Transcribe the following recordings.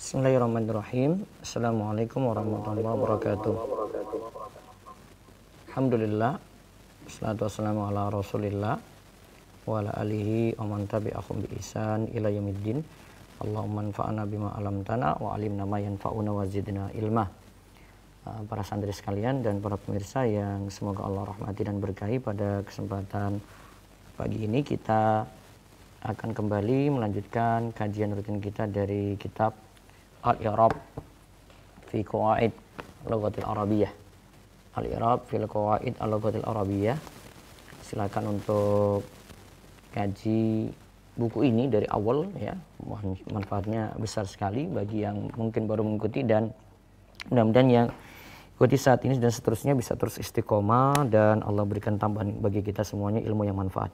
Bismillahirrahmanirrahim. Assalamualaikum warahmatullahi wabarakatuh. Alhamdulillah. Assalamualaikum wassalamu ala rasulillah. Wa ala alihi wa man tabi'ahum bi ihsan ila yaumiddin. Allahumma anfa'na bima alamtana wa alimna ma yanfa'una wa zidna ilma. Ah, para santri sekalian dan para pemirsa yang semoga Allah rahmati dan berkahi pada kesempatan pagi ini kita akan kembali melanjutkan kajian rutin kita dari kitab Al-Irab fi Qawaid Lughatil Arabiyah. Al-Irab fi Qawaid Lughatil Arabiyah. Silakan untuk kaji buku ini dari awal ya. Manfaatnya besar sekali bagi yang mungkin baru mengikuti dan mudah-mudahan yang ikuti saat ini dan seterusnya bisa terus istiqomah dan Allah berikan tambahan bagi kita semuanya ilmu yang manfaat.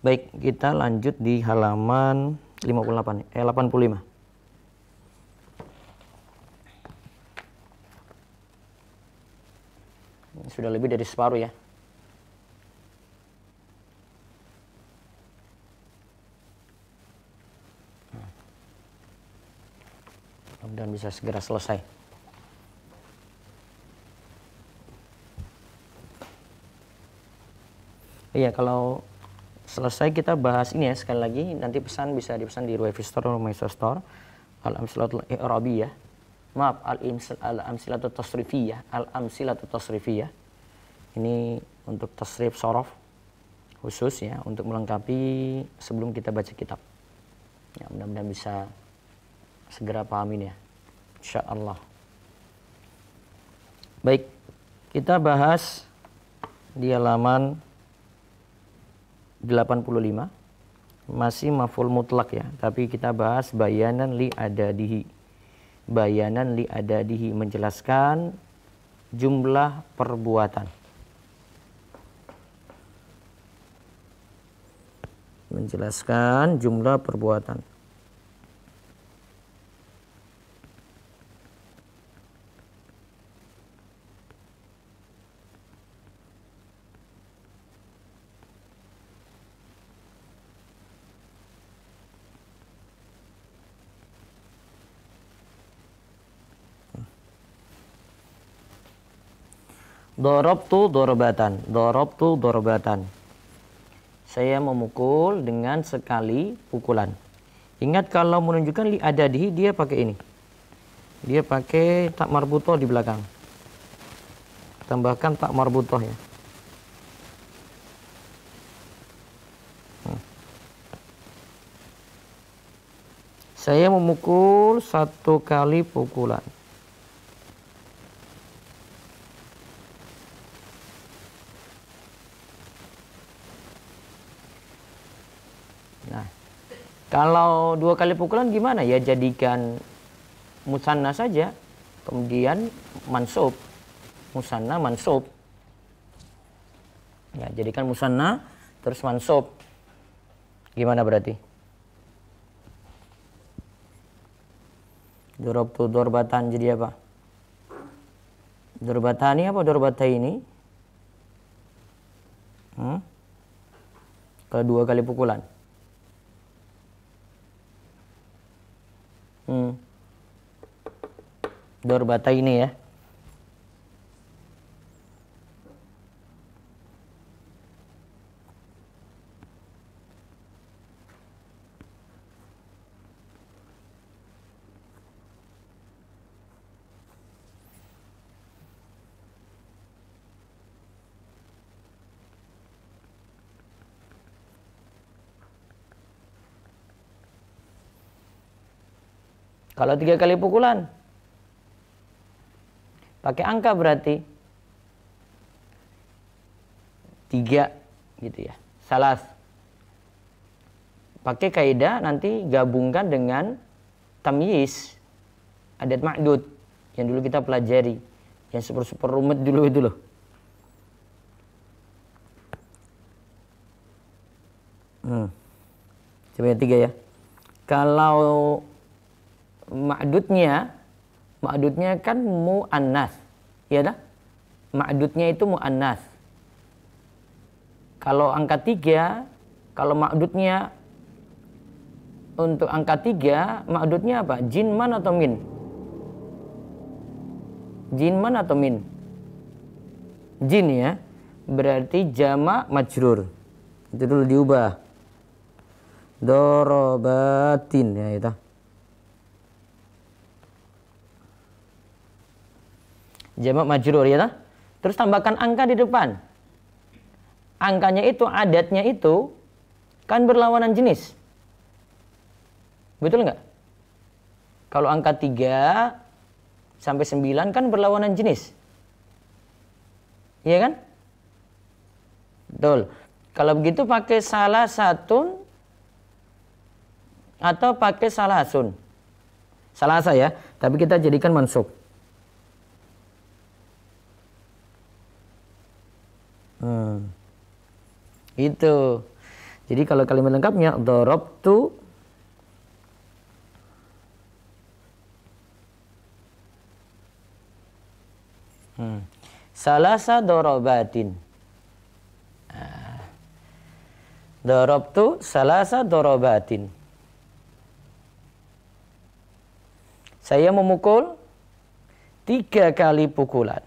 Baik, kita lanjut di halaman 58 eh 85. Sudah lebih dari separuh ya. Mudah-mudahan bisa segera selesai. Iya, kalau selesai kita bahas ini ya sekali lagi nanti pesan bisa dipesan di Ruevi Store atau Meister Store al amsilatul ya maaf al al amsilatul tasrifiyah al amsilatul tasrifiyah ini untuk tasrif sorof khusus ya untuk melengkapi sebelum kita baca kitab ya mudah-mudahan bisa segera pahamin ya insya Allah baik kita bahas di halaman 85 masih maful mutlak ya tapi kita bahas bayanan li adadihi bayanan li adadihi menjelaskan jumlah perbuatan menjelaskan jumlah perbuatan Dorob tu dorobatan. dorob tu dorobatan. Saya memukul dengan sekali pukulan. Ingat kalau menunjukkan li adadihi dia pakai ini. Dia pakai tak marbutoh di belakang. Tambahkan tak marbutoh ya. Hmm. Saya memukul satu kali pukulan. Kalau dua kali pukulan gimana ya jadikan musanna saja, kemudian mansub, musanna mansub. Ya, jadikan musanna terus mansub. Gimana berarti? Dorobtu dorbatan jadi apa? Dorbatani apa dorbata ini? Hmm? Kedua kali pukulan. hmm. Dor bata ini ya Kalau tiga kali pukulan, pakai angka berarti tiga gitu ya. Salas. Pakai kaidah nanti gabungkan dengan tamyiz adat ma'dud yang dulu kita pelajari yang super super rumit dulu itu loh hmm. coba yang tiga ya kalau ma'dudnya ma'dudnya kan mu'annas ya dah ma'dudnya itu mu'annas kalau angka tiga kalau ma'dudnya untuk angka tiga ma'dudnya apa jin man atau min jin man atau min jin ya berarti jama majrur itu dulu diubah dorobatin ya itu jamak majrur ya toh? Terus tambahkan angka di depan. Angkanya itu, adatnya itu kan berlawanan jenis. Betul nggak? Kalau angka 3 sampai 9 kan berlawanan jenis. Iya kan? Betul. Kalau begitu pakai salah satu atau pakai salah salasun. Salah saya, tapi kita jadikan mansuk. Hmm. Itu. Jadi kalau kalimat lengkapnya dorobtu hmm. Salasa dorobatin. Nah. Dorobtu salasa dorobatin. Saya memukul tiga kali pukulan.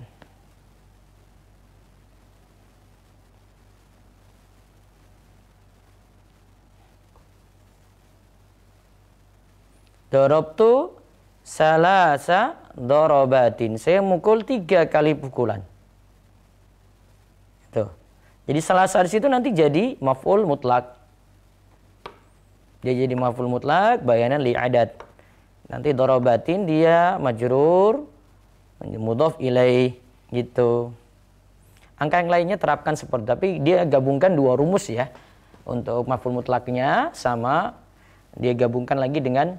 Dorobtu salasa dorobatin. Saya mukul tiga kali pukulan. Tuh. Jadi salasa di situ nanti jadi maf'ul mutlak. Dia jadi maf'ul mutlak bayanan li'adat. Nanti dorobatin dia majurur, mudof ilai gitu. Angka yang lainnya terapkan seperti tapi dia gabungkan dua rumus ya untuk maf'ul mutlaknya sama dia gabungkan lagi dengan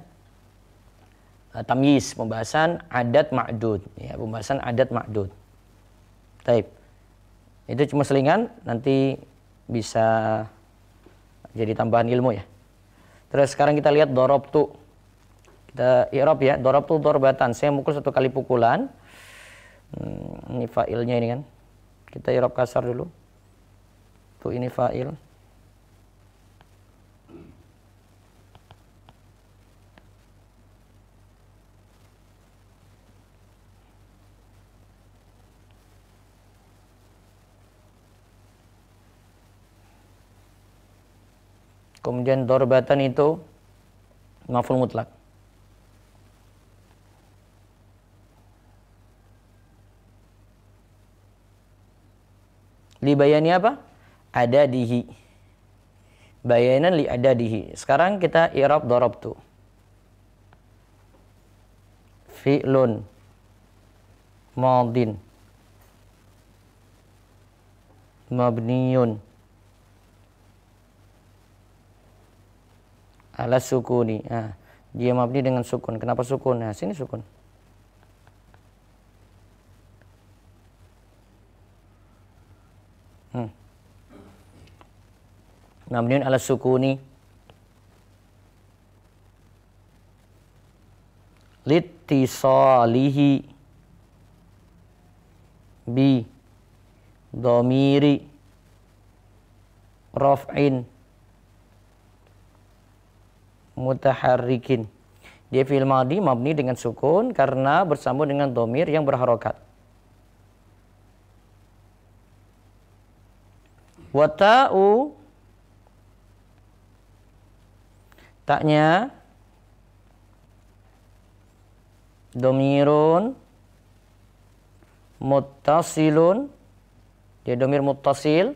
Eh, tamyiz pembahasan adat ma'dud ya pembahasan adat ma'dud taib itu cuma selingan nanti bisa jadi tambahan ilmu ya terus sekarang kita lihat dorob tu kita i'rab ya dorob tu dorbatan saya mukul satu kali pukulan hmm, ini failnya ini kan kita i'rab kasar dulu tuh ini fail Kemudian dorbatan itu maful mutlak. Libayani apa? Ada dihi. Bayanan li ada dihi. Sekarang kita irab tu. Fi'lun. Maldin. Mabniyun. ala sukuni. Nah, dia mabni dengan sukun. Kenapa sukun? Nah, sini sukun. Hmm. Mabniun ala sukuni. Littisalihi bi domiri raf'in mutaharrikin. Dia fi'il madi mabni dengan sukun karena bersambung dengan domir yang berharokat. Wata'u taknya domirun mutasilun, dia domir mutasil,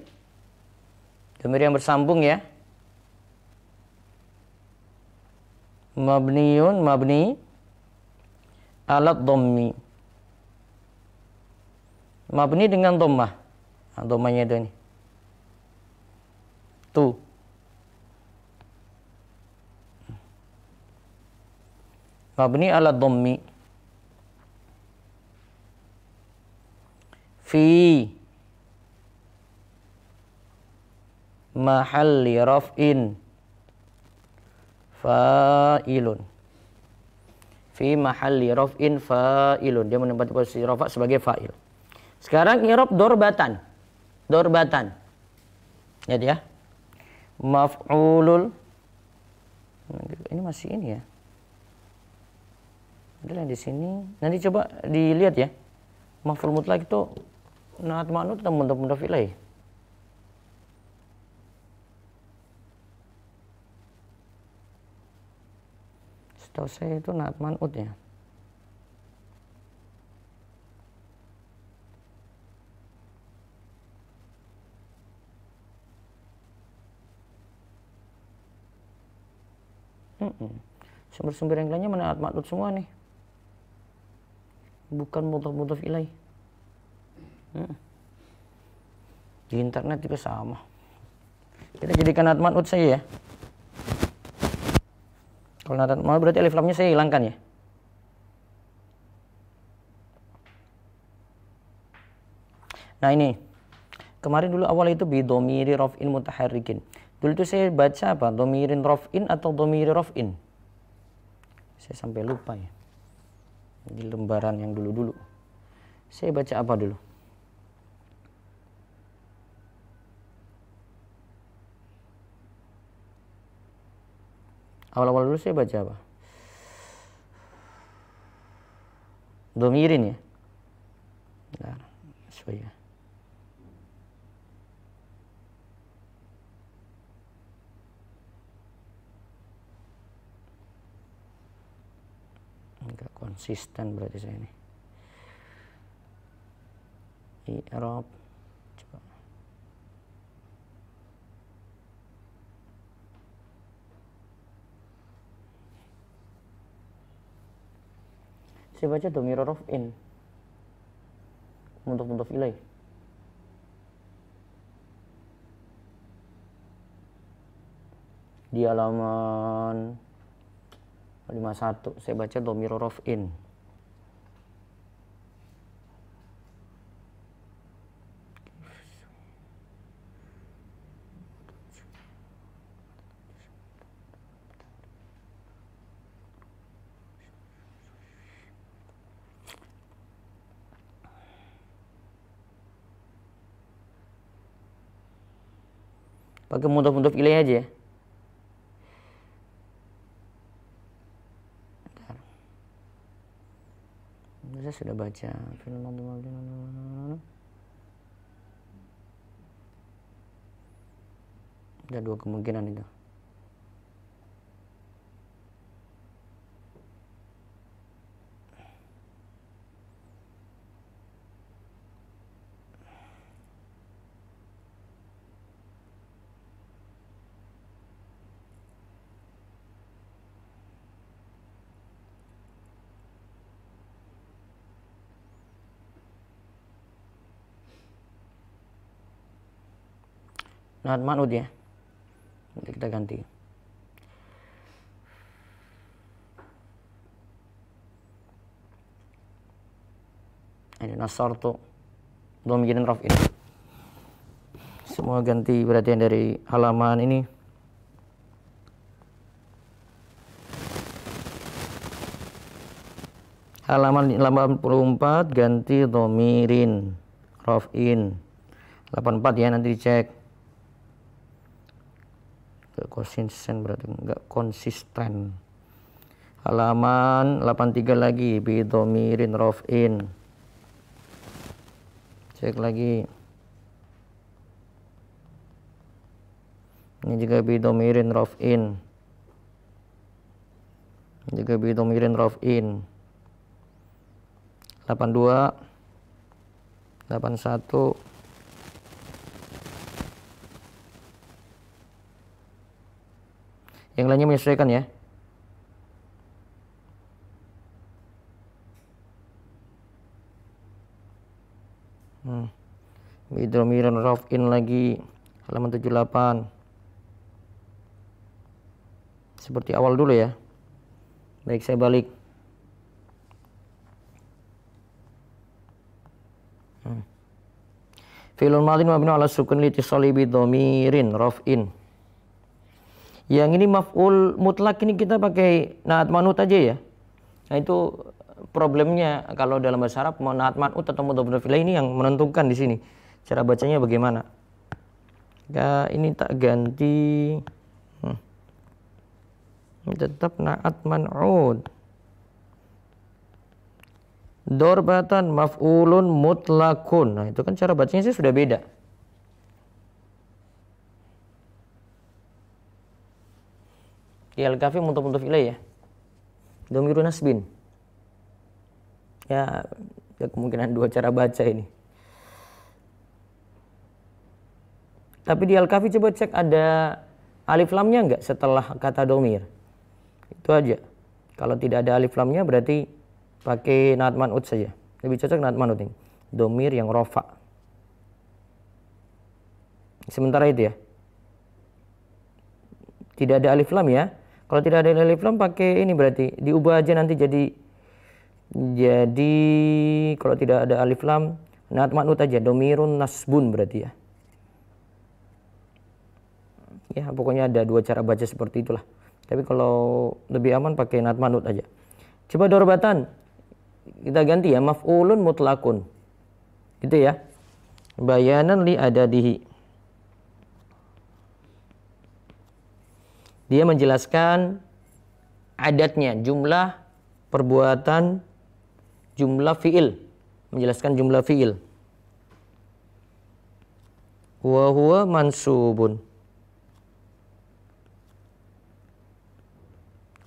domir yang bersambung ya mabniun mabni alat dommi mabni dengan dommah, ah, dommahnya domahnya itu ini tu mabni alat dommi fi mahalli raf'in fa'ilun fi mahalli raf'in fa'ilun dia menempati posisi rafa sebagai fa'il sekarang i'rab dorbatan dorbatan lihat ya maf'ulul ini masih ini ya Udah di sini nanti coba dilihat ya maf'ul mutlak itu naat ma'nu tetap mundur-mundur mudhaf ilaih setahu saya itu naat manut ya Sumber-sumber yang lainnya menaat manut semua nih. Bukan mutaf-mutaf ilai. Di internet juga sama. Kita jadikan atmat manut saja ya. Kalau nada mau berarti alif lamnya saya hilangkan ya. Nah ini kemarin dulu awal itu bidomiri rofin mutakhirikin. Dulu itu saya baca apa? Domirin rofin atau domiri rofin? Saya sampai lupa ya. Di lembaran yang dulu-dulu. Saya baca apa dulu? awal-awal dulu saya baca apa domirin ya nah, ya. enggak konsisten berarti saya ini Arab Saya baca domiro in. untuk untuk nilai di halaman 51 saya baca domiro in. pakai mudhof mudhof ilaih aja ya saya sudah baca film ada dua kemungkinan itu Ahmad Manud ya nanti kita ganti ini nasartu belum bikin rof ini semua ganti berarti yang dari halaman ini halaman 84 ganti domirin in. 84 ya nanti dicek konsisten berarti enggak konsisten halaman 83 lagi bidomirin rofin cek lagi ini juga bidomirin rofin ini juga bidomirin rofin 82 81 Yang lainnya menyesuaikan ya. Hmm. Bidromiran rafin lagi halaman 78. Seperti awal dulu ya. Baik, saya balik. Hmm. Fi'lun madin mabnu ala sukun li tisali bidhomirin raf'in. Yang ini maf'ul mutlak ini kita pakai naat manut aja ya. Nah itu problemnya kalau dalam bahasa Arab mau naat manut atau mudhaf ilaih ini yang menentukan di sini. Cara bacanya bagaimana? Ya, ini tak ganti hmm. tetap naat manut. dorbatan maf'ulun mutlakun nah itu kan cara bacanya sih sudah beda ya al-kafi mutaf mutaf ilai ya domiru nasbin ya, ya kemungkinan dua cara baca ini tapi di al-kafi coba cek ada alif lamnya enggak setelah kata domir itu aja kalau tidak ada alif lamnya berarti pakai naat manut saja lebih cocok naat manut ini domir yang rofa sementara itu ya tidak ada alif lam ya kalau tidak ada alif lam pakai ini berarti diubah aja nanti jadi jadi kalau tidak ada alif lam naat manut aja domirun nasbun berarti ya. Ya pokoknya ada dua cara baca seperti itulah. Tapi kalau lebih aman pakai naat manut aja. Coba dorbatan kita ganti ya maf'ulun mutlakun. Gitu ya. Bayanan li adadihi. dia menjelaskan adatnya, jumlah perbuatan, jumlah fiil, menjelaskan jumlah fiil. Wa huwa mansubun.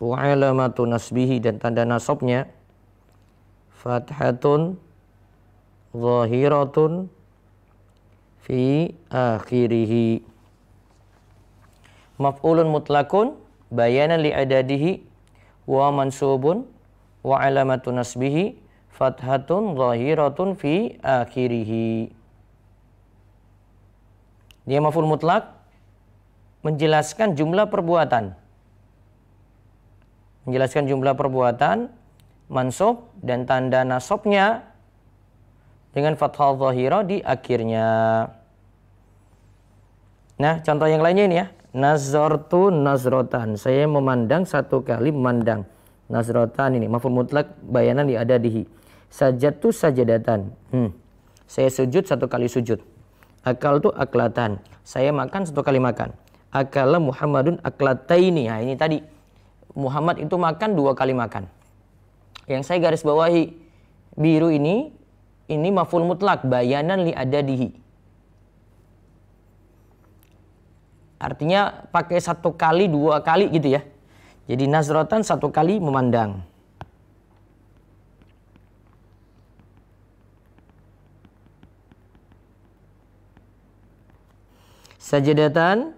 Wa alamatu nasbihi dan tanda nasabnya fathatun zahiratun fi akhirih maf'ulun mutlakun bayanan li'adadihi wa mansubun wa alamatu nasbihi fathatun zahiratun fi akhirihi. Dia maf'ul mutlak menjelaskan jumlah perbuatan. Menjelaskan jumlah perbuatan, mansub dan tanda nasobnya dengan fathah zahira di akhirnya. Nah, contoh yang lainnya ini ya. Nazartu nazrotan. Saya memandang satu kali memandang. Nazrotan ini maful mutlak bayanan di ada dihi. Sajatu sajadatan. Hmm. Saya sujud satu kali sujud. Akal tu aklatan. Saya makan satu kali makan. Akala Muhammadun aklataini. Nah, ini tadi Muhammad itu makan dua kali makan. Yang saya garis bawahi biru ini ini maful mutlak bayanan li ada dihi Artinya pakai satu kali, dua kali gitu ya. Jadi nazrotan satu kali memandang. Sajadatan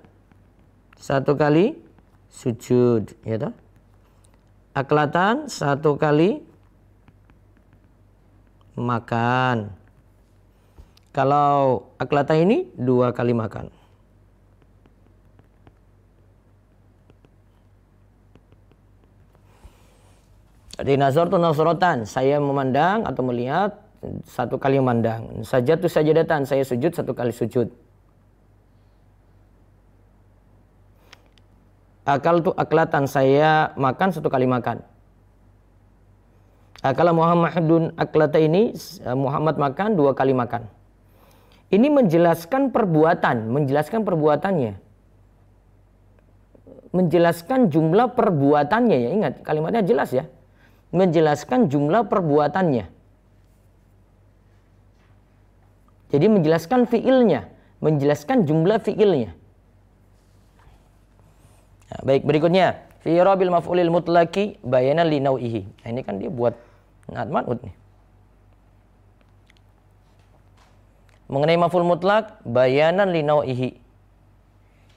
satu kali sujud, ya toh. Aklatan satu kali makan. Kalau aklatan ini dua kali makan. Jadi nazar tu nasrotan. Saya memandang atau melihat satu kali memandang. Saja tu datang. Saya sujud satu kali sujud. Akal tu aklatan. Saya makan satu kali makan. Akal Muhammadun aklata ini eh, Muhammad makan dua kali makan. Ini menjelaskan perbuatan, menjelaskan perbuatannya. Menjelaskan jumlah perbuatannya ya, ingat kalimatnya jelas ya menjelaskan jumlah perbuatannya. Jadi menjelaskan fiilnya, menjelaskan jumlah fiilnya. Nah, baik, berikutnya fi rabil maf'ulil mutlaki bayanan li Nah, ini kan dia buat naat man'ut nih. Mengenai maf'ul mutlak bayanan li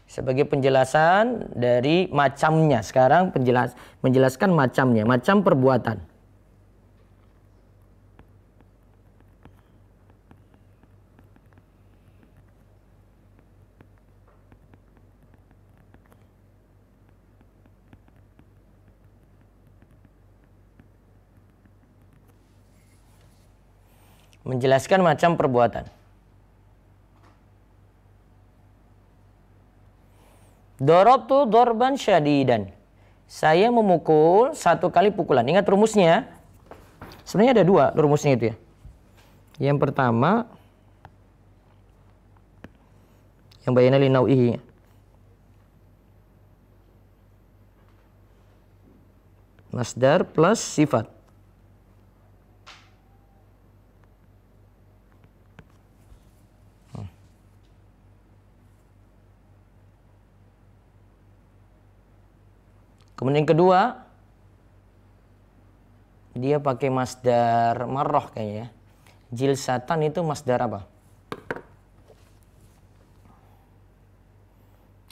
sebagai penjelasan dari macamnya. Sekarang penjelas menjelaskan macamnya, macam perbuatan. Menjelaskan macam perbuatan. Dorobtu dorban syadidan. Saya memukul satu kali pukulan. Ingat rumusnya. Sebenarnya ada dua rumusnya itu ya. Yang pertama yang bayana li nau'ihi. Masdar plus sifat. Kemudian yang kedua, dia pakai masdar marroh kayaknya ya. Satan itu masdar apa?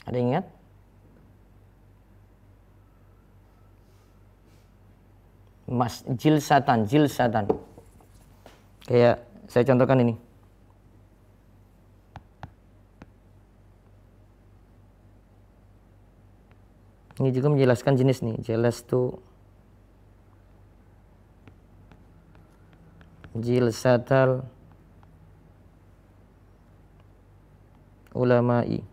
Ada ingat? Mas jil Satan jil Satan Kayak saya contohkan ini. Ini juga menjelaskan jenis nih. Jelas tuh jilsatal ulama'i.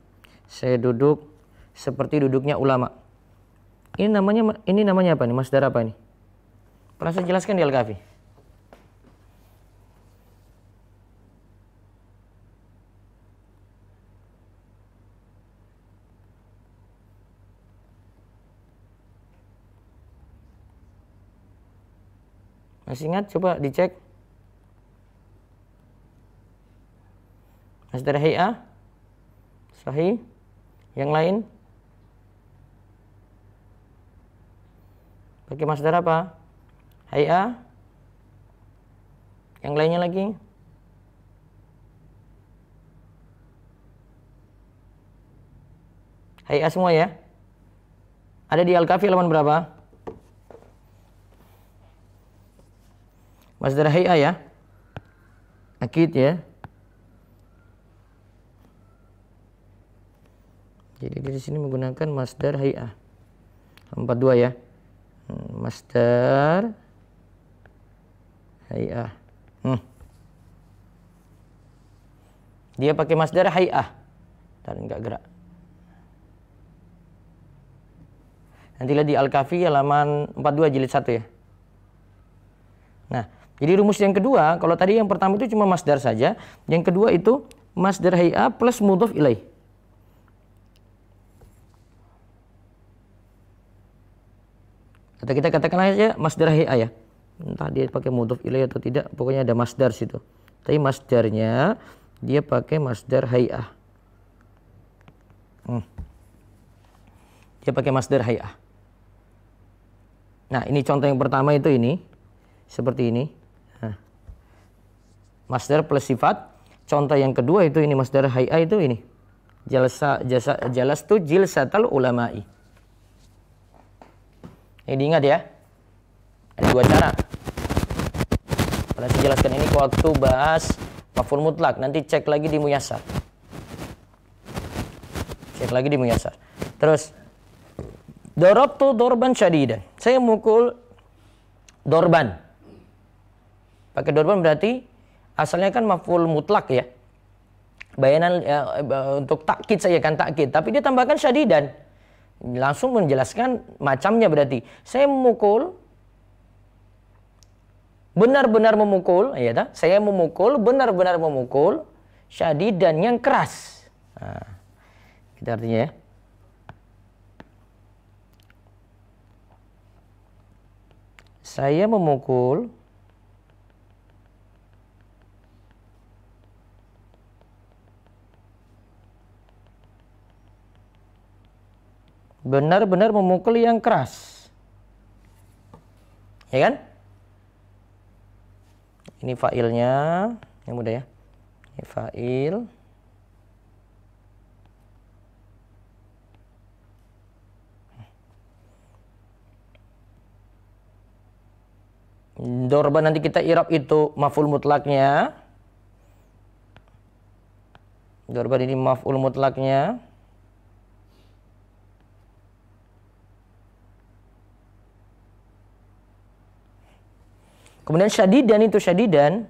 Saya duduk seperti duduknya ulama. Ini namanya ini namanya apa nih? Masdar apa ini? Pernah saya jelaskan di Al-Kafi? Masih ingat? Coba dicek. Masdar hi'ah. Sahih. Yang lain? Pakai masdar apa? Hi'ah. Yang lainnya lagi? Hi'ah semua ya. Ada di Al-Kafi halaman berapa? Masdar hai'ah ya. Akid ya. Jadi di sini menggunakan masdar hai'ah. 42 ya. Hmm, masdar hai'ah. Hmm. Dia pakai masdar hai'ah. Entar enggak gerak. Nanti lihat di Al-Kafi halaman 42 jilid 1 ya. Nah, jadi rumus yang kedua, kalau tadi yang pertama itu cuma masdar saja, yang kedua itu masdar hai'a plus mudhof ilaih. Atau kita katakan aja masdar hai'a ya. Entah dia pakai mudhof ilaih atau tidak, pokoknya ada masdar situ. Tapi masdarnya dia pakai masdar hai'a. Hmm. Dia pakai masdar hai'a. Nah, ini contoh yang pertama itu ini seperti ini Masdar plus sifat. Contoh yang kedua itu ini masdar hay'a itu ini. Jalsa jasa jalas tu jilsatal ulama'i. Ini diingat ya. Ada dua cara. Pernah saya jelaskan ini waktu bahas maful mutlak. Nanti cek lagi di muyasar. Cek lagi di muyasar. Terus tu dorban syadidan. Saya mukul dorban. Pakai dorban berarti asalnya kan maful mutlak ya. Bayanan ya, eh, untuk takkit saya kan takkit tapi dia tambahkan syadidan. Langsung menjelaskan macamnya berarti. Saya memukul benar-benar memukul, ya ta Saya memukul benar-benar memukul syadidan yang keras. Nah, kita artinya ya. Saya memukul benar-benar memukul yang keras. Ya kan? Ini failnya, yang mudah ya. Ini fail. Dorba nanti kita irap itu maful mutlaknya. Dorba ini maful mutlaknya. Kemudian syadidan itu syadidan.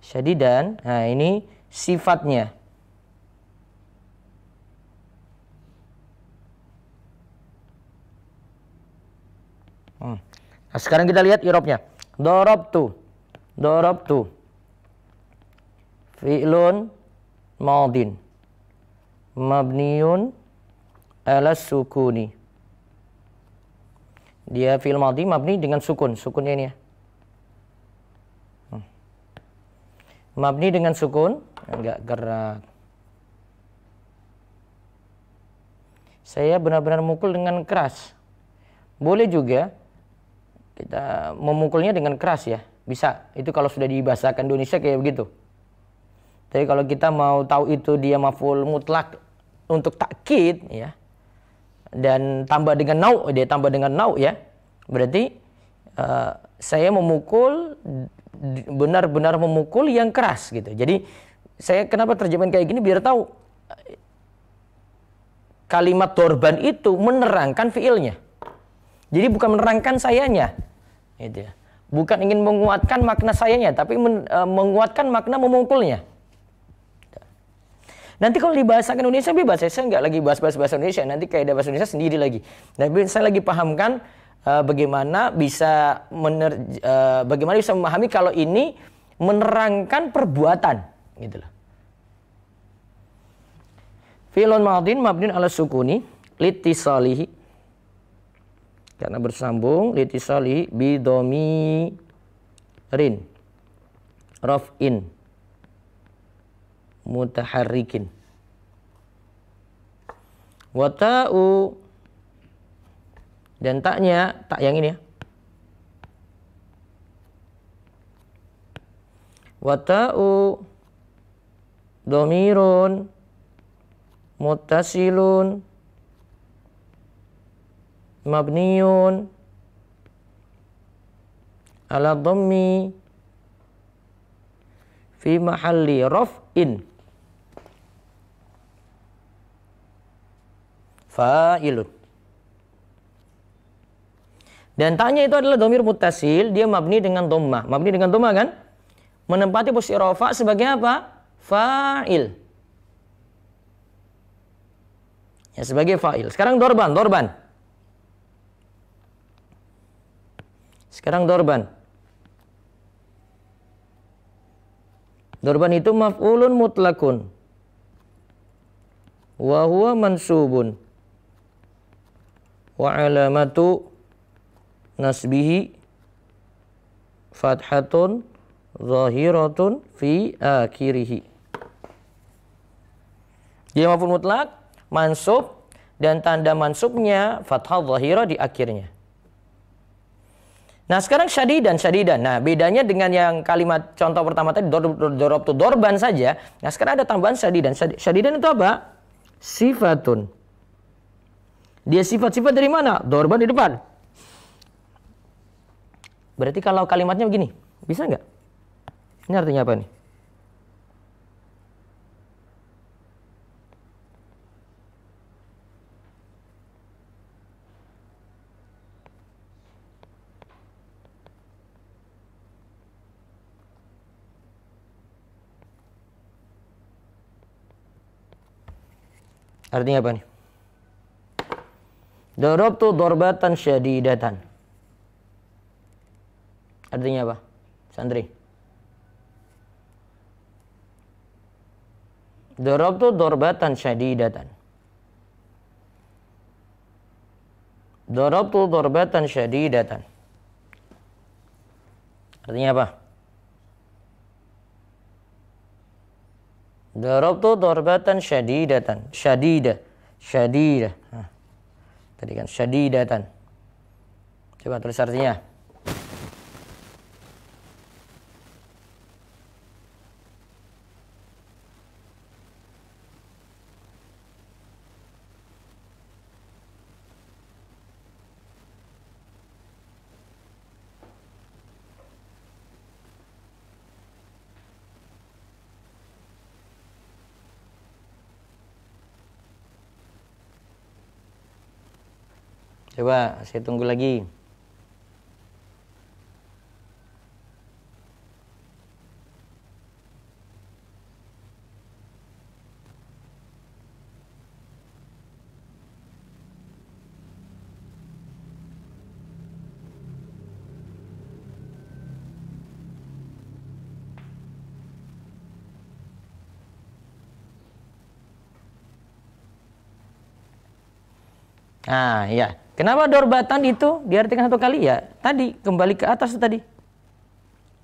Syadidan. Nah, ini sifatnya. Hmm. Nah, sekarang kita lihat irobnya. Dorob dorob tu. Fi'lun maudin. Mabniun ala sukuni. Dia fil maudin mabni dengan sukun. Sukunnya ini ya. Hmm. Mabni dengan sukun enggak gerak. Saya benar-benar mukul dengan keras. Boleh juga kita memukulnya dengan keras ya. Bisa. Itu kalau sudah dibahasakan Indonesia kayak begitu. Tapi kalau kita mau tahu itu dia maful mutlak untuk takkid ya. Dan tambah dengan nau, dia tambah dengan nau ya. Berarti uh, saya memukul benar-benar memukul yang keras gitu. Jadi saya kenapa terjemahan kayak gini biar tahu kalimat torban itu menerangkan fiilnya. Jadi bukan menerangkan sayanya. Gitu ya. Bukan ingin menguatkan makna sayanya, tapi men, e, menguatkan makna memukulnya. Nanti kalau dibahasakan Indonesia bebas, saya nggak lagi bahas-bahas bahasa Indonesia, nanti kayak bahasa Indonesia sendiri lagi. Tapi saya lagi pahamkan uh, bagaimana bisa mener, uh, bagaimana bisa memahami kalau ini menerangkan perbuatan gitu loh. Filon ma'din Mabdin ala sukuni litisalihi karena bersambung litisalihi bidomi rin rafin mutaharrikin wata'u dan taknya, tak yang ini ya. Wata'u domirun mutasilun mabniun ala dhammi fi mahalli raf'in fa'ilun dan tanya itu adalah domir mutasil, dia mabni dengan domah. Mabni dengan domah kan? Menempati posisi rofa sebagai apa? Fa'il. Ya, sebagai fa'il. Sekarang dorban, dorban. Sekarang dorban. Dorban itu maf'ulun mutlakun. Wahuwa mansubun. Wa alamatu nasbihi fathatun zahiratun fi akhirih. Jadi maf'ul mutlak mansub dan tanda mansubnya fathah zahirah di akhirnya. Nah sekarang syadidan, syadidan. Nah bedanya dengan yang kalimat contoh pertama tadi dorob tu dor, dor, dorban saja. Nah sekarang ada tambahan syadidan. Syadidan itu apa? Sifatun. Dia sifat-sifat dari mana? Dorban di depan. Berarti kalau kalimatnya begini, bisa nggak? Ini artinya apa nih? Artinya apa nih? Dorob tu dorbatan syadidatan. Artinya apa? Santri. dorob tuh dorbatan syadidatan. tuh dorbatan syadidatan. Artinya apa? dorob Darabtu dorbatan syadidatan. Syadida. Syadida. Tadi kan syadidatan. Coba tulis artinya. Coba saya tunggu lagi. Ah, iya. Kenapa dorbatan itu diartikan satu kali? Ya tadi kembali ke atas tadi.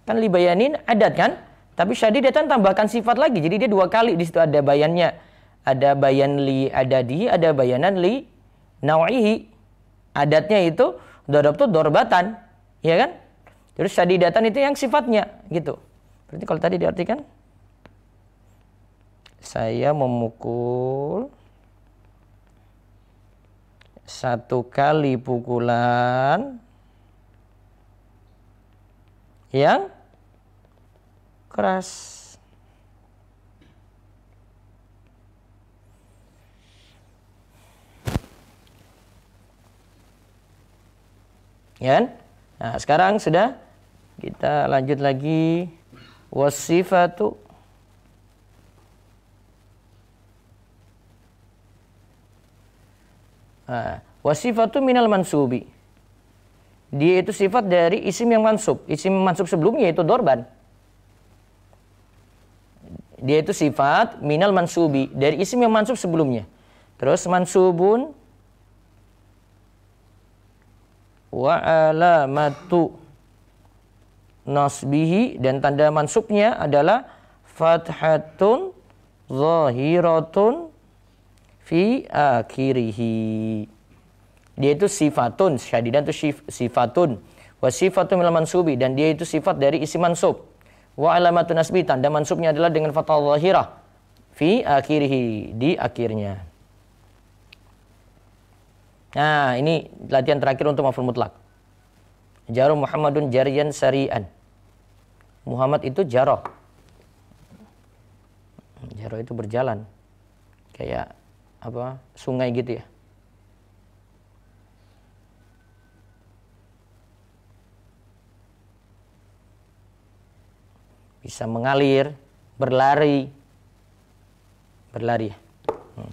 Kan libayanin adat kan? Tapi syadidatan tambahkan sifat lagi. Jadi dia dua kali di situ ada bayannya. Ada bayan li adadi, ada bayanan li nawihi. Adatnya itu dorob itu dorbatan. Ya kan? Terus syadidatan itu yang sifatnya gitu. Berarti kalau tadi diartikan saya memukul satu kali pukulan yang keras. Ya Nah, sekarang sudah kita lanjut lagi wasifatu Wasifatu minal mansubi. Dia itu sifat dari isim yang mansub. Isim mansub sebelumnya itu dorban. Dia itu sifat minal mansubi. Dari isim yang mansub sebelumnya. Terus mansubun wa alamatu nasbihi dan tanda mansubnya adalah fathatun zahiratun fi akhirihi. Eh, dia itu sifatun, syadidan itu syif, sifatun. Wa sifatun minal mansubi dan dia itu sifat dari isi mansub. Wa alamatun nasbi tanda mansubnya adalah dengan fathah zahirah fi akhirihi eh, di akhirnya. Nah, ini latihan terakhir untuk maf'ul mutlak. Jarum Muhammadun jarian sarian. Muhammad itu jaroh. Jaroh itu berjalan. Kayak apa sungai gitu ya bisa mengalir berlari berlari ya? hmm.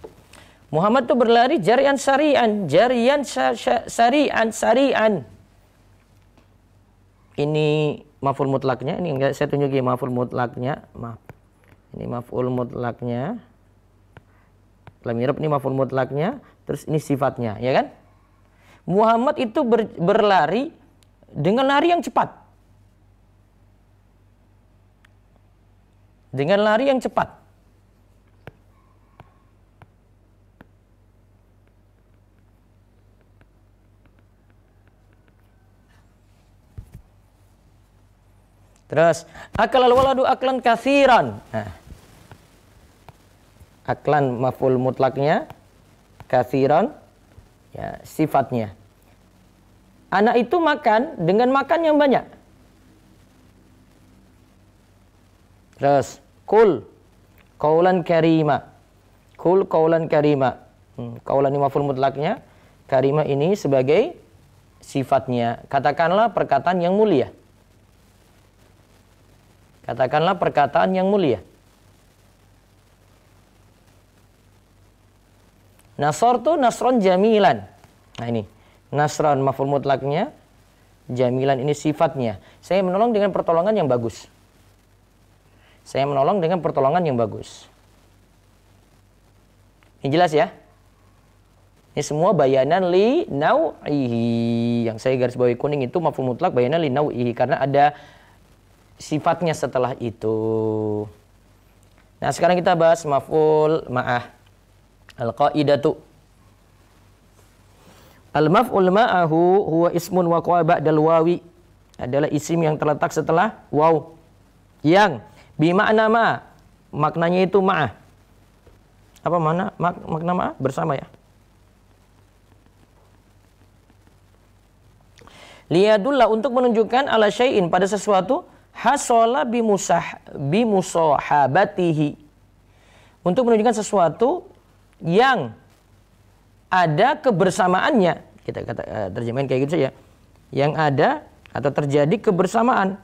Muhammad tuh berlari jarian sarian jarian sarian sarian ini maful mutlaknya ini enggak saya tunjukin ya maful mutlaknya maaf ini maful mutlaknya Lam yarab ini maf'ul mutlaknya, terus ini sifatnya, ya kan? Muhammad itu ber, berlari dengan lari yang cepat. Dengan lari yang cepat. Terus akal waladu aklan kasiran. Nah aklan maf'ul mutlaknya kasiron ya, sifatnya anak itu makan dengan makan yang banyak terus kul kaulan karima kul kaulan karima hmm, kaulan ini maf'ul mutlaknya karima ini sebagai sifatnya katakanlah perkataan yang mulia katakanlah perkataan yang mulia Nasortu nasron jamilan. Nah ini. Nasron maful mutlaknya. Jamilan ini sifatnya. Saya menolong dengan pertolongan yang bagus. Saya menolong dengan pertolongan yang bagus. Ini jelas ya? Ini semua bayanan li nau'ihi. Yang saya garis bawahi kuning itu maful mutlak bayanan li nau'ihi karena ada sifatnya setelah itu. Nah, sekarang kita bahas maful ma'ah. Al-qaidatu Al-maf'ul ma'ahu huwa ismun wa ba'dal wawi adalah isim yang terletak setelah waw yang bima'na ma maknanya itu ma'ah apa mana mak, makna ma'ah bersama ya liyadulla untuk menunjukkan ala syai'in pada sesuatu hasola bimusah bimusohabatihi untuk menunjukkan sesuatu yang ada kebersamaannya kita kata uh, eh, terjemahan kayak gitu saja yang ada atau terjadi kebersamaan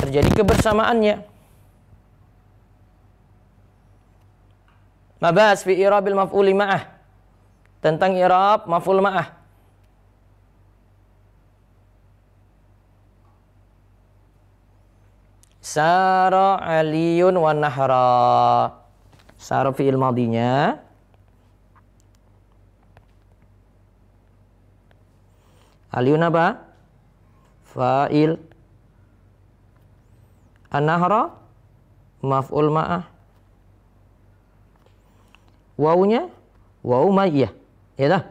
terjadi kebersamaannya mabas fi irabil maf'uli ma'ah tentang irab maf'ul ma'ah Sara aliyun wa nahra. Sara fi'il madinya. Aliyun apa? Fa'il. An-nahra maf'ul ma'ah. Wawunya wawu ma'iyah. Ya dah.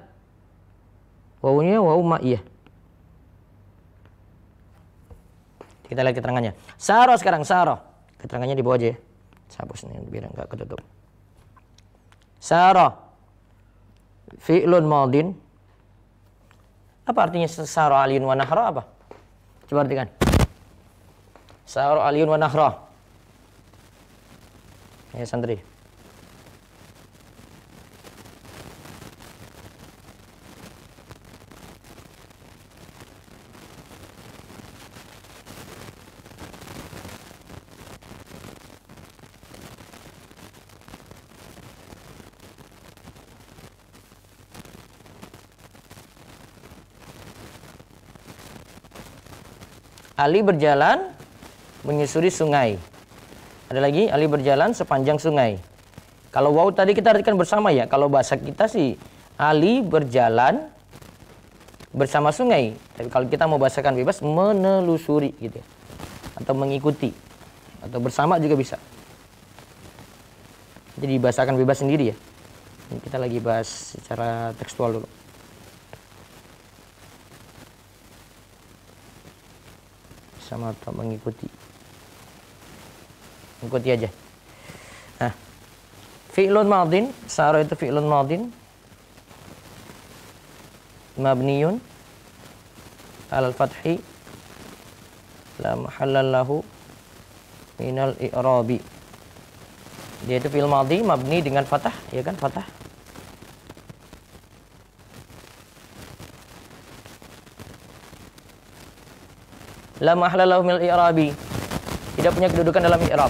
Wawunya wawu ma'iyah. Kita lihat keterangannya. Saro sekarang, saro. Keterangannya di bawah aja ya. Hapus nih biar enggak ketutup. Saroh. Fi'lun maudin. Apa artinya saro aliyun wa nahra apa? Coba artikan. Saro aliyun wa nahra. Ya santri. Ali berjalan menyusuri sungai. Ada lagi, Ali berjalan sepanjang sungai. Kalau wow tadi kita artikan bersama ya. Kalau bahasa kita sih Ali berjalan bersama sungai. Tapi kalau kita mau bahasakan bebas menelusuri gitu ya. Atau mengikuti atau bersama juga bisa. Jadi bahasakan bebas sendiri ya. Ini kita lagi bahas secara tekstual dulu. sama atau mengikuti mengikuti aja nah fi'lun madin saro itu fi'lun madin mabniyun al fathi la mahallalahu minal i'rabi dia itu fi'il madhi mabni dengan fathah ya kan fathah la mahlalahu mil i'rabi tidak punya kedudukan dalam i'rab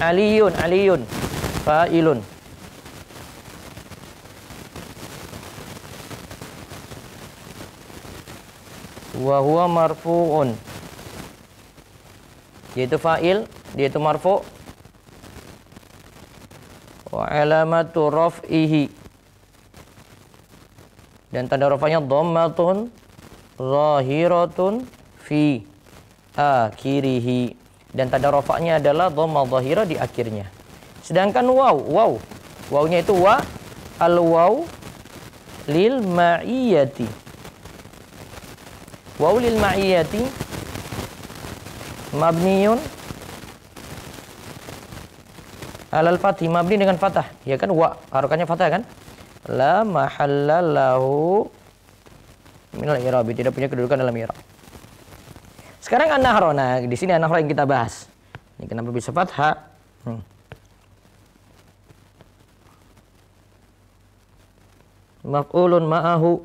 aliyun aliyun fa'ilun wa huwa marfu'un yaitu fa'il dia itu marfu wa alamatu raf'ihi dan tanda rofanya dhammatun zahiratun fi akhirihi dan tanda rafaknya adalah dhamma zahira di akhirnya sedangkan waw waw wawnya itu wa al waw lil ma'iyati waw lil ma'iyati mabniyun alal fatih mabni dengan fatah ya kan wa harukannya fatah kan la mahalla lahu minal irabi tidak punya kedudukan dalam irab. Sekarang an nahra Nah, di sini an nahra yang kita bahas. Ini kenapa bisa fathah? Hmm. Maf'ulun ma'ahu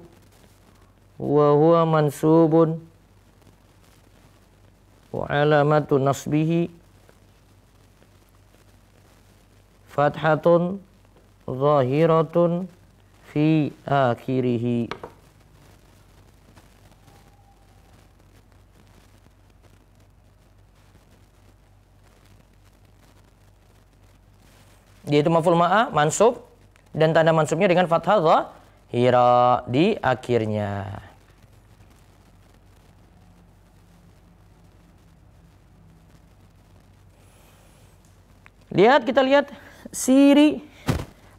wa huwa mansubun wa alamatu nasbihi fathatun zahiratun fi akhirih yaitu maful ma'a mansub dan tanda mansubnya dengan fathah hira di akhirnya. Lihat kita lihat siri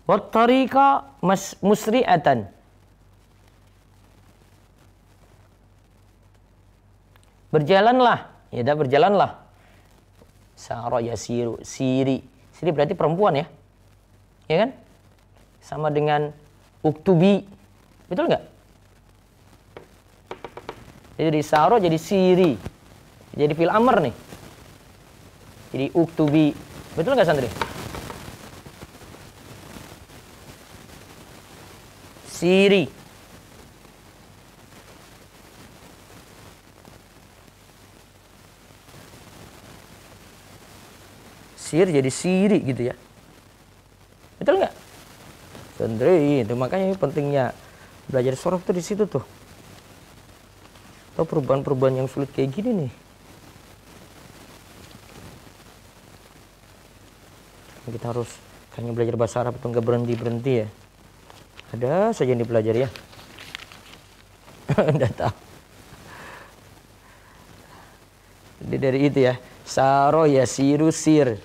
Wattariqa musri'atan. Berjalanlah, ya dah berjalanlah. Sara yasiru, siri. Siri berarti perempuan ya. Ya kan? Sama dengan uktubi. Betul nggak? Jadi dari saro jadi siri. Jadi fil amr nih. Jadi uktubi. Betul nggak santri? siri. Sir jadi siri gitu ya. Betul nggak? Sendiri itu makanya ini pentingnya belajar sorof tuh di situ tuh. Atau perubahan-perubahan yang sulit kayak gini nih. Kita harus kayaknya belajar bahasa Arab itu nggak berhenti berhenti ya. Ada saja yang dipelajari ya. Tidak Jadi dari itu ya. Saro ya siru sir.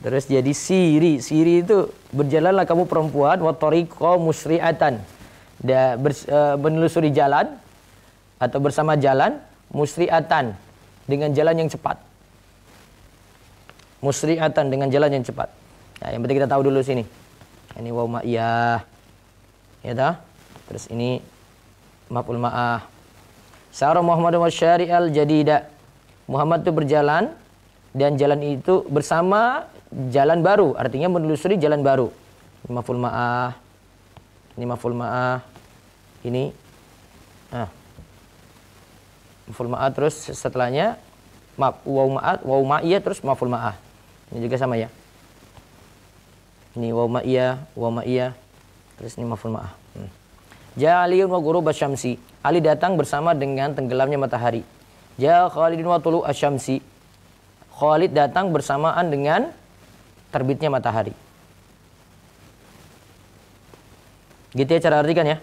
Terus jadi siri. Siri itu berjalanlah kamu perempuan watoriko musriatan. Da, ber, e, menelusuri jalan atau bersama jalan musriatan dengan jalan yang cepat. Musriatan dengan jalan yang cepat. Nah, yang penting kita tahu dulu sini. Ini waw ma'iyah ya dah terus ini maful ma'ah Sara Muhammad wa Syari al Jadida Muhammad itu berjalan dan jalan itu bersama jalan baru artinya menelusuri jalan baru maful ma'ah ini maful ma'ah ini ah maful ma'ah terus setelahnya Maaf. waw ma'at waw ma'iyah terus maful ma'ah ini juga sama ya ini waw ma'iyah waw ma'iyah Terus ini maful ma'ah. Hmm. Aliun wa Guru Basyamsi. Ali datang bersama dengan tenggelamnya matahari. Ja Khalidun wa tulu asyamsi. Khalid datang bersamaan dengan terbitnya matahari. Gitu ya cara artikan ya.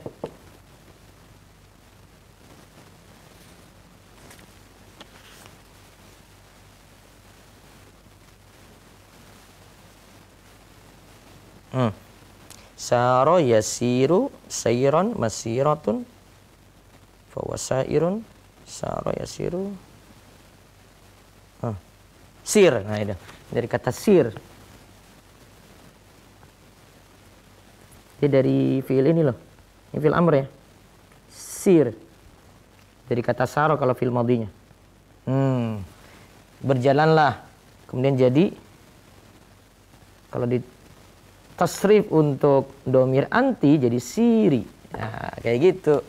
Hmm. Saro yasiru sayron masiratun fawasairun saro yasiru huh. Ah, sir nah itu dari kata sir dia dari fiil ini loh ini fiil amr ya sir dari kata saro kalau fiil madinya hmm berjalanlah kemudian jadi kalau di tasrif untuk domir anti jadi siri. Nah, kayak gitu.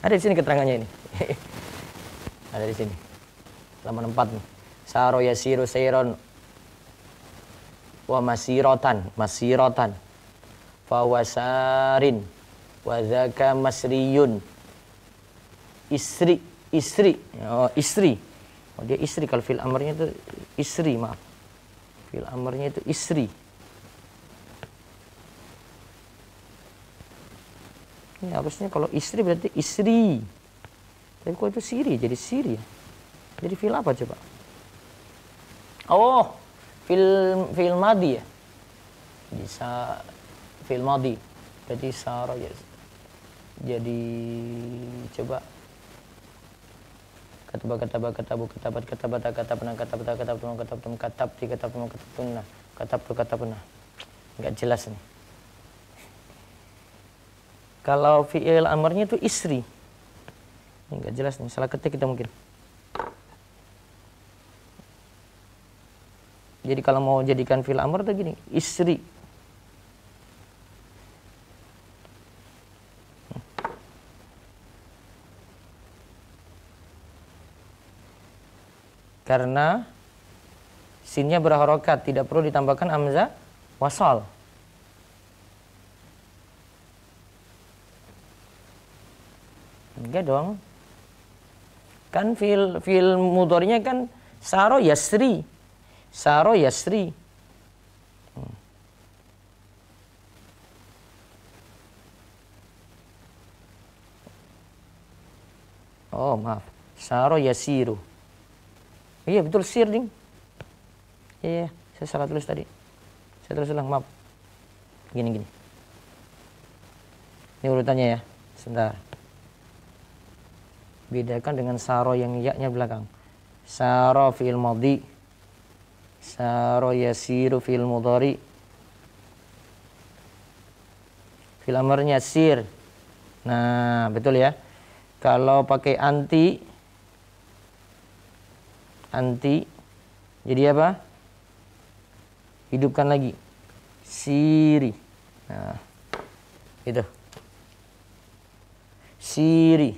Ada di sini keterangannya ini. Ada di sini. laman 4 nih. Saro yasiru sayron wa masirotan, masirotan. Fawasarin wa dzaka masriyun. Isri, isri. Oh, istri. Oh, dia istri kalau fil amrnya itu istri, maaf Fil amarnya itu istri. Ini harusnya kalau istri berarti istri. Tapi kok itu siri jadi siri Jadi fil apa coba? Oh, fil fil madi ya. Bisa fil madi. jadi Sarah ya. Jadi coba kataba kataba katabu katabat katabata katabna katabata katabtum katabtum katabti katabtum katabtunna katabtu katabna nggak jelas nih kalau fi'il amarnya itu istri nggak jelas nih salah ketik kita mungkin jadi kalau mau jadikan fi'il amar tuh gini istri karena sinnya berharokat tidak perlu ditambahkan amza wasal enggak dong kan fil fil mudornya kan saro yasri saro yasri hmm. Oh maaf, saro yasiru. Iya betul sir ding. Iya, iya, saya salah tulis tadi. Saya tulis ulang, maaf. Gini gini. Ini urutannya ya. Sebentar. Bedakan dengan saro yang yaknya belakang. Saro fil madi. Saro yasiru fil mudari. Fil amarnya sir. Nah, betul ya. Kalau pakai anti anti jadi apa hidupkan lagi siri nah itu siri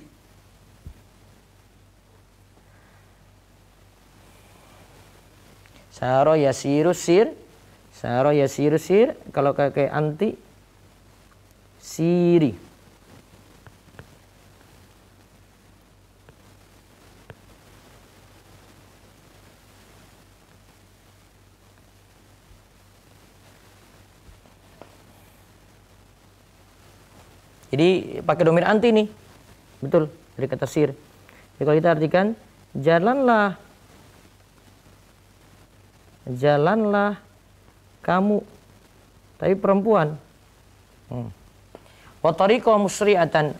saro ya sirusir, sir saro ya sirusir. sir kalau kakek anti siri Jadi pakai domir anti nih. Betul dari kata sir. Jadi kalau kita artikan jalanlah jalanlah kamu tapi perempuan. Hmm. musri'atan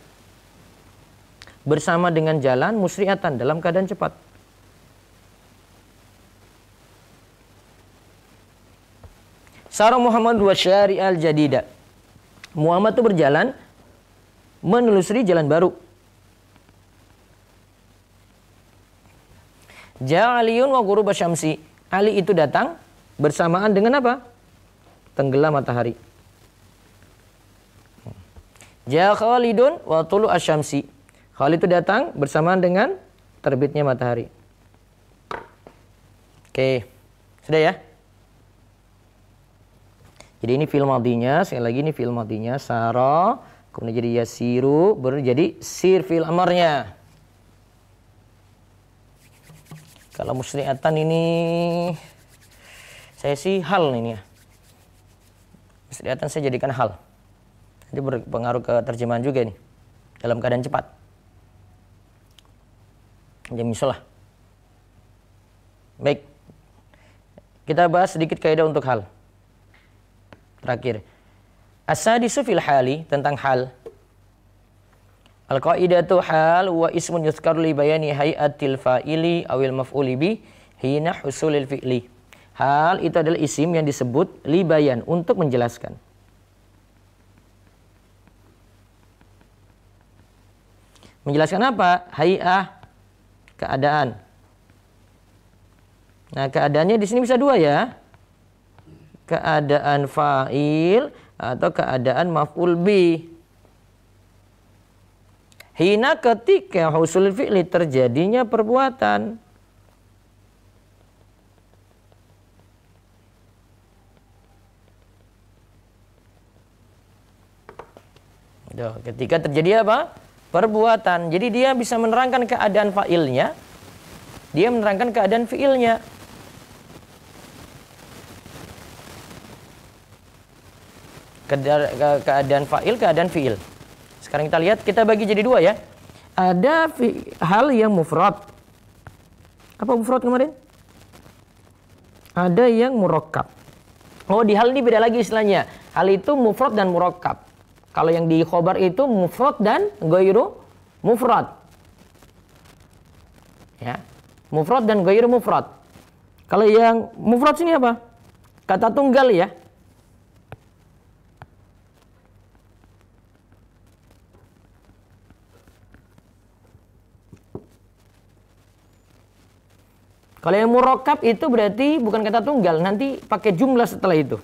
bersama dengan jalan musri'atan dalam keadaan cepat. Sarah Muhammad wa syari'al jadida. Muhammad itu berjalan menelusuri jalan baru. Ja'aliyun wa guru basyamsi. Ali itu datang bersamaan dengan apa? Tenggelam matahari. Ja Khalidun wa tulu asyamsi. Khalid itu datang bersamaan dengan terbitnya matahari. Oke, sudah ya? Jadi ini film madinya, sekali lagi ini film madinya. Sarah kemudian jadi yasiru baru jadi sir fil amarnya kalau musri'atan ini saya sih hal ini ya musri'atan saya jadikan hal jadi berpengaruh ke terjemahan juga ini dalam keadaan cepat ya misalnya baik kita bahas sedikit kaidah untuk hal terakhir As-sadisu fil hali tentang hal. Al-qaidatu hal wa ismun yuzkar li bayani hayatil fa'ili awil maf'uli bi hina husulil fi'li. Hal itu adalah isim yang disebut li bayan untuk menjelaskan. Menjelaskan apa? Hayah keadaan. Nah, keadaannya di sini bisa dua ya. Keadaan fa'il atau keadaan maf'ul bi. Hina ketika husul fi'li terjadinya perbuatan. ketika terjadi apa? Perbuatan. Jadi dia bisa menerangkan keadaan fa'ilnya. Dia menerangkan keadaan fi'ilnya. keadaan fa'il, keadaan fi'il. Sekarang kita lihat, kita bagi jadi dua ya. Ada fi, hal yang mufrad. Apa mufrad kemarin? Ada yang murokab Oh, di hal ini beda lagi istilahnya. Hal itu mufrad dan murokab Kalau yang di khobar itu mufrad dan goyru mufrad. Ya. Mufrad dan goyru mufrad. Kalau yang mufrad sini apa? Kata tunggal ya Kalau yang murokab itu berarti bukan kata tunggal, nanti pakai jumlah setelah itu.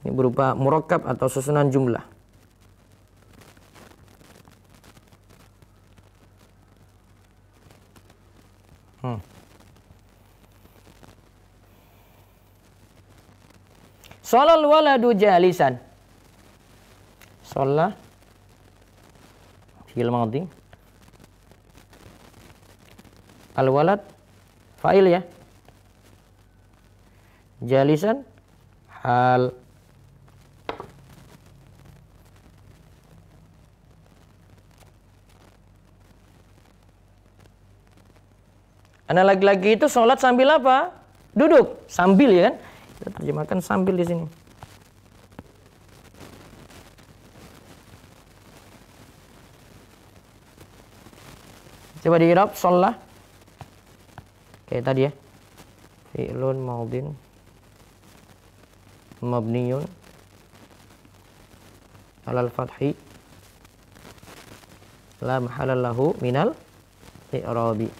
Ini berupa murokab atau susunan jumlah. Hmm. Sholal waladu jalisan. Sholah. Fi'il Al-walad fa'il ya. Jalisan hal. Anak laki-laki itu sholat sambil apa? Duduk, sambil ya kan? Kita terjemahkan sambil di sini. Coba dihirap sholat kayak tadi ya fi'lun maudin mabniyun alal fathi la lahu minal i'rabi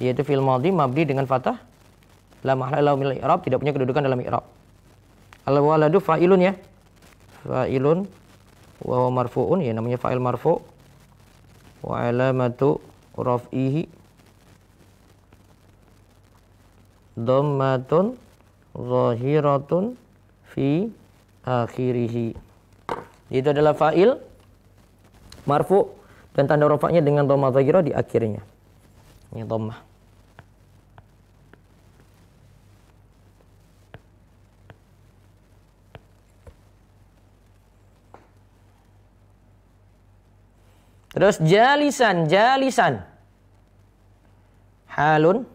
yaitu fil madhi mabdi dengan fathah la lahu minal i'rab tidak punya kedudukan dalam i'rab al waladu fa'ilun ya fa'ilun wa marfu'un ya namanya fa'il marfu' wa alamatu raf'ihi Dommatun zahiratun fi akhirih. Itu adalah fa'il marfu dan tanda rofaknya dengan dhamma zahirah di akhirnya. Ini dhamma. Terus jalisan, jalisan. Halun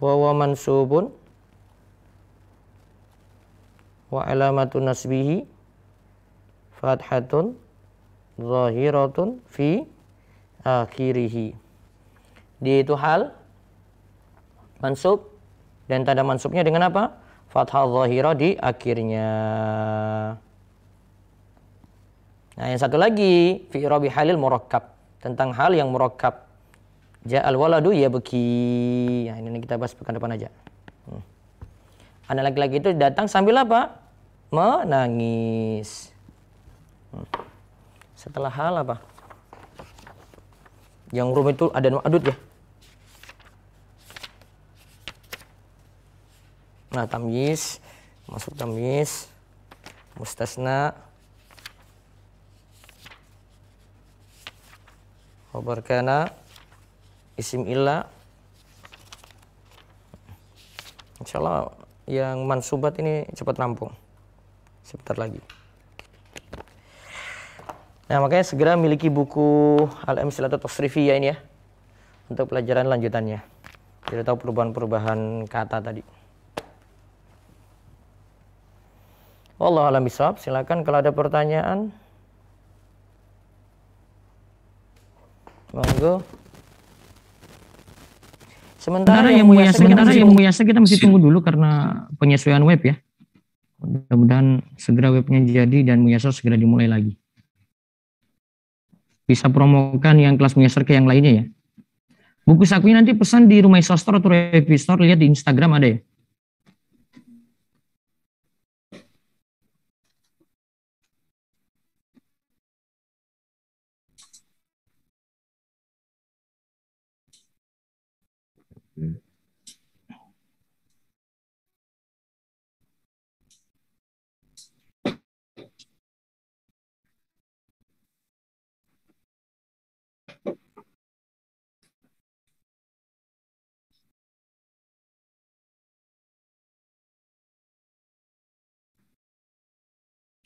wa wa mansubun wa alamatu nasbihi fathatun zahiratun fi akhirih Di itu hal mansub dan tanda mansubnya dengan apa fathah zahirah di akhirnya nah yang satu lagi fi halil murakkab tentang hal yang murakkab Ja'al waladu ya beki. Ya, nah, ini kita bahas pekan depan aja. Hmm. Anak laki-laki itu datang sambil apa? Menangis. Hmm. Setelah hal apa? Yang rumah itu ada adut ya? Nah, tamyiz masuk tamyiz mustasna khabar kana isim illa insya Allah yang mansubat ini cepat rampung sebentar lagi nah makanya segera miliki buku al atau ya ini ya untuk pelajaran lanjutannya jadi tahu perubahan-perubahan kata tadi Allah alam bisawab silakan kalau ada pertanyaan monggo Sementara yang punya kita, yang Muyasa kita mesti tunggu dulu karena penyesuaian web ya. Mudah-mudahan segera webnya jadi dan Muyasa segera dimulai lagi. Bisa promokan yang kelas Muyasa ke yang lainnya ya. Buku sakunya nanti pesan di rumah Isostor atau revistor lihat di Instagram ada ya.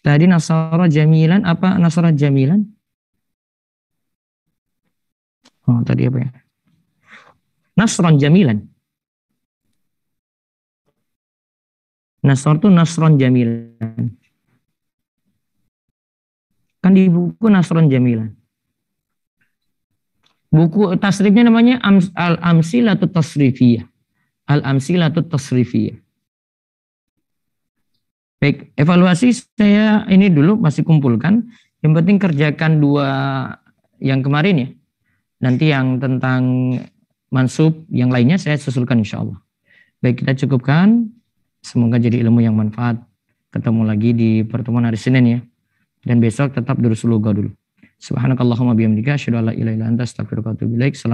Tadi nasara jamilan apa nasara jamilan? Oh, tadi apa ya? nasron jamilan. Nasron itu nasron jamilan. Kan di buku nasron jamilan. Buku tasrifnya namanya al atau Tasrifiyah. al atau Tasrifiyah. Baik, evaluasi saya ini dulu masih kumpulkan. Yang penting kerjakan dua yang kemarin ya. Nanti yang tentang mansub yang lainnya saya susulkan insya Allah. Baik kita cukupkan. Semoga jadi ilmu yang manfaat. Ketemu lagi di pertemuan hari Senin ya. Dan besok tetap Darussuloga dulu. Subhanakallahumma bihamdika asyhadu an ilaih ilaha illa anta wa